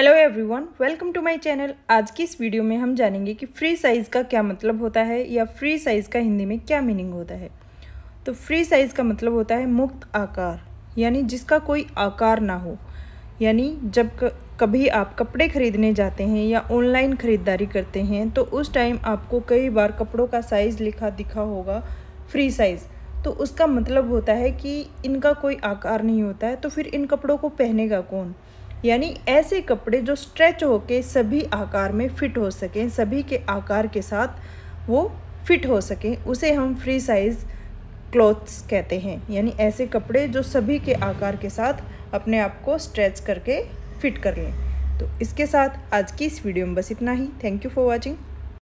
hello everyone welcome to my channel आज की इस वीडियो में हम जानेंगे कि फ्री साइज़ का क्या मतलब होता है या फ्री साइज़ का हिंदी में क्या मीनिंग होता है तो फ्री साइज़ का मतलब होता है मुक्त आकार यानी जिसका कोई आकार ना हो यानी जब कभी आप कपड़े खरीदने जाते हैं या ऑनलाइन ख़रीदारी करते हैं तो उस टाइम आपको कई बार कपड़ों का साइज़ लिखा दिखा होगा फ्री साइज़ तो उसका मतलब होता है कि इनका कोई आकार नहीं होता है तो फिर इन कपड़ों को पहनेगा कौन यानी ऐसे कपड़े जो स्ट्रेच होके सभी आकार में फिट हो सकें सभी के आकार के साथ वो फिट हो सकें उसे हम फ्री साइज़ क्लोथ्स कहते हैं यानी ऐसे कपड़े जो सभी के आकार के साथ अपने आप को स्ट्रेच करके फिट कर लें तो इसके साथ आज की इस वीडियो में बस इतना ही थैंक यू फॉर वॉचिंग